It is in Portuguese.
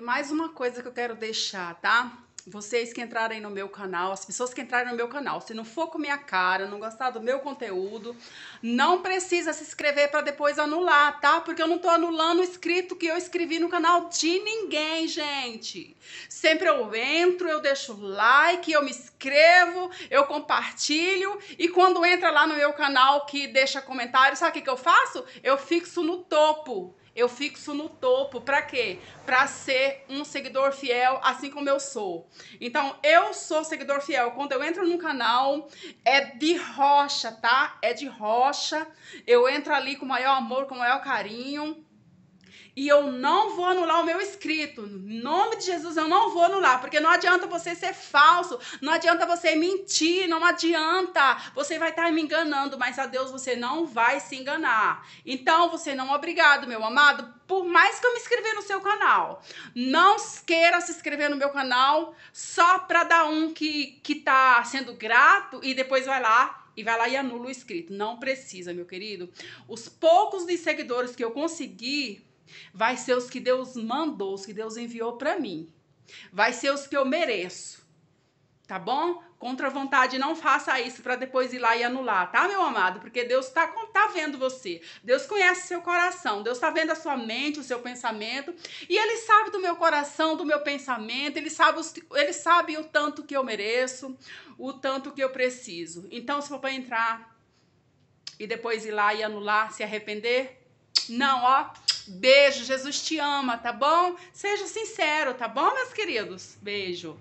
mais uma coisa que eu quero deixar, tá? Vocês que entrarem no meu canal, as pessoas que entrarem no meu canal, se não for com minha cara, não gostar do meu conteúdo, não precisa se inscrever para depois anular, tá? Porque eu não tô anulando o inscrito que eu escrevi no canal de ninguém, gente. Sempre eu entro, eu deixo like, eu me inscrevo, eu compartilho e quando entra lá no meu canal que deixa comentário, sabe o que, que eu faço? Eu fixo no topo eu fixo no topo. Para quê? Para ser um seguidor fiel, assim como eu sou. Então, eu sou seguidor fiel. Quando eu entro no canal, é de rocha, tá? É de rocha. Eu entro ali com o maior amor, com o maior carinho e eu não vou anular o meu escrito. Em nome de Jesus, eu não vou anular, porque não adianta você ser falso, não adianta você mentir, não adianta. Você vai estar me enganando, mas a Deus você não vai se enganar. Então, você não é obrigado, meu amado, por mais que eu me inscrever no seu canal. Não queira se inscrever no meu canal só para dar um que, que tá sendo grato e depois vai lá e vai lá e anula o inscrito. Não precisa, meu querido. Os poucos de seguidores que eu consegui Vai ser os que Deus mandou, os que Deus enviou para mim. Vai ser os que eu mereço. Tá bom? Contra a vontade, não faça isso para depois ir lá e anular, tá, meu amado? Porque Deus tá, tá vendo você. Deus conhece seu coração. Deus tá vendo a sua mente, o seu pensamento. E Ele sabe do meu coração, do meu pensamento. Ele sabe, os, ele sabe o tanto que eu mereço, o tanto que eu preciso. Então, se for para entrar e depois ir lá e anular, se arrepender, não, ó, Beijo, Jesus te ama, tá bom? Seja sincero, tá bom, meus queridos? Beijo.